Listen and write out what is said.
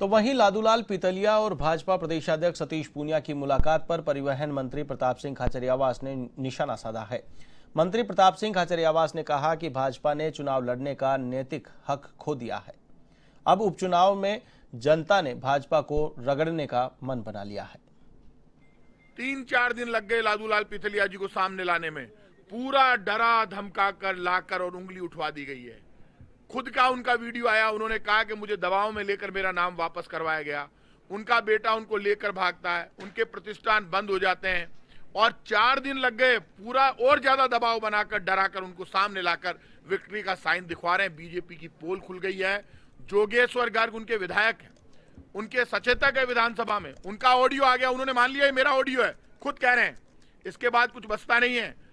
तो वहीं लादूलाल पीतलिया और भाजपा प्रदेशाध्यक्ष सतीश पूनिया की मुलाकात पर परिवहन मंत्री प्रताप सिंह खाचरियावास ने निशाना साधा है मंत्री प्रताप सिंह खाचरियावास ने कहा कि भाजपा ने चुनाव लड़ने का नैतिक हक खो दिया है अब उपचुनाव में जनता ने भाजपा को रगड़ने का मन बना लिया है तीन चार दिन लग गए लादूलाल पिथलिया जी को सामने लाने में पूरा डरा धमका कर लाकर और उंगली उठवा दी गई है खुद का उनका वीडियो आया उन्होंने कहा कि मुझे दबाव में लेकर मेरा नाम वापस करवाया गया उनका बेटा उनको लेकर भागता है उनके प्रतिष्ठान बंद हो जाते हैं और चार दिन लग गए पूरा और ज्यादा दबाव बनाकर डराकर उनको सामने लाकर विक्ट्री का साइन दिखवा रहे हैं बीजेपी की पोल खुल गई है जोगेश्वर गर्ग उनके विधायक हैं उनके सचेतक है विधानसभा में उनका ऑडियो आ गया उन्होंने मान लिया मेरा ऑडियो है खुद कह रहे हैं इसके बाद कुछ बसता नहीं है